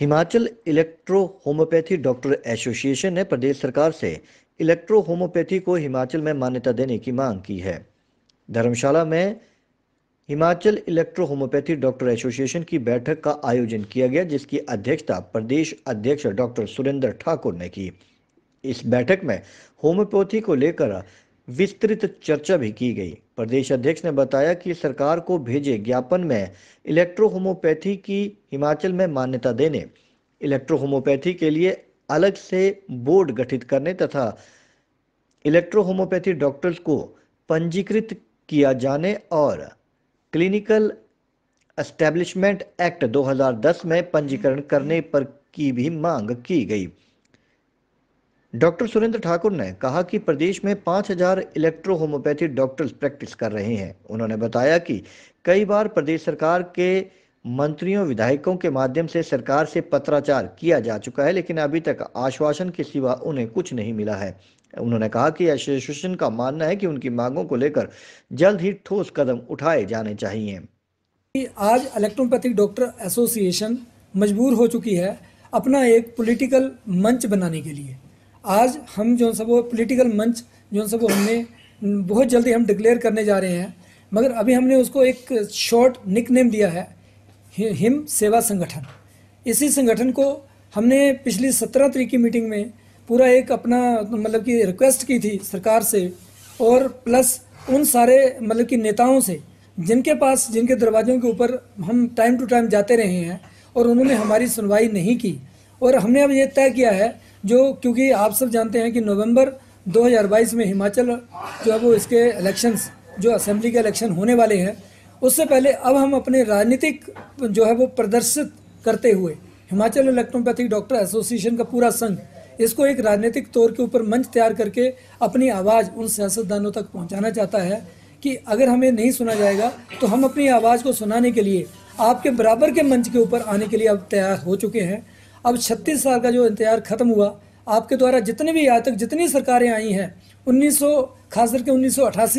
Himachal electro homeopathy doctor association ने प्रदेश सरकार से इलेक्ट्रो होम्योपैथी को हिमाचल में मान्यता देने की मांग की है धर्मशाला में Himachal electro homeopathy doctor association की बैठक का आयोजन किया गया जिसकी अध्यक्षता प्रदेश अध्यक्ष डॉक्टर सुरेंद्र ठाकुर ने की इस बैठक में होम्योपैथी को लेकर विस्तृत चर्चा भी की गई प्रदेश अध्यक्ष ने बताया कि सरकार को भेजे ज्ञापन में इलेक्ट्रोहोमोपैथी की हिमाचल में मान्यता देने इलेक्ट्रोहोम्योपैथी के लिए अलग से बोर्ड गठित करने तथा इलेक्ट्रोहोम्योपैथी डॉक्टर्स को पंजीकृत किया जाने और क्लिनिकल एस्टेब्लिशमेंट एक्ट 2010 में पंजीकरण करने पर की भी मांग की गई डॉक्टर सुरेंद्र ठाकुर ने कहा कि प्रदेश में 5000 इलेक्ट्रो होम्योपैथी डॉक्टर्स प्रैक्टिस कर रहे हैं उन्होंने बताया कि कई बार प्रदेश सरकार के मंत्रियों विधायकों के माध्यम से सरकार से पत्राचार किया जा चुका है लेकिन अभी तक आश्वासन के सिवा उन्हें कुछ नहीं मिला है उन्होंने कहा कि एसोसिएशन का मानना है कि उनकी मांगों को लेकर जल्द ही ठोस कदम उठाए जाने चाहिए आज इलेक्ट्रोपैथिक डॉक्टर एसोसिएशन मजबूर हो चुकी है अपना एक पॉलिटिकल मंच बनाने के लिए आज हम जो सब वो पोलिटिकल मंच जो सब वो हमने बहुत जल्दी हम डिक्लेयर करने जा रहे हैं मगर अभी हमने उसको एक शॉर्ट निक नेम दिया है हिम सेवा संगठन इसी संगठन को हमने पिछली सत्रह तरीक की मीटिंग में पूरा एक अपना मतलब कि रिक्वेस्ट की थी सरकार से और प्लस उन सारे मतलब कि नेताओं से जिनके पास जिनके दरवाज़ों के ऊपर हम टाइम टू टाइम जाते रहे हैं और उन्होंने हमारी सुनवाई नहीं की और हमने अब ये तय किया है जो क्योंकि आप सब जानते हैं कि नवंबर 2022 में हिमाचल जो है वो इसके इलेक्शंस जो असेंबली के इलेक्शन होने वाले हैं उससे पहले अब हम अपने राजनीतिक जो है वो प्रदर्शित करते हुए हिमाचल इलेक्ट्रोपैथिक डॉक्टर एसोसिएशन का पूरा संघ इसको एक राजनीतिक तौर के ऊपर मंच तैयार करके अपनी आवाज़ उन सियासतदानों तक पहुँचाना चाहता है कि अगर हमें नहीं सुना जाएगा तो हम अपनी आवाज़ को सुनाने के लिए आपके बराबर के मंच के ऊपर आने के लिए अब तैयार हो चुके हैं अब छत्तीस साल का जो इंतजार ख़त्म हुआ आपके द्वारा जितने भी आज तक जितनी सरकारें आई हैं उन्नीस सौ खास करके उन्नीस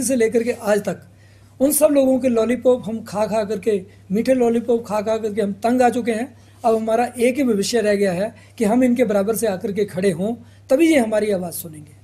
से लेकर के आज तक उन सब लोगों के लॉलीपॉप हम खा खा करके मीठे लॉलीपॉप खा खा करके हम तंग आ चुके हैं अब हमारा एक ही भविष्य रह गया है कि हम इनके बराबर से आकर के खड़े हों तभी ये हमारी आवाज़ सुनेंगे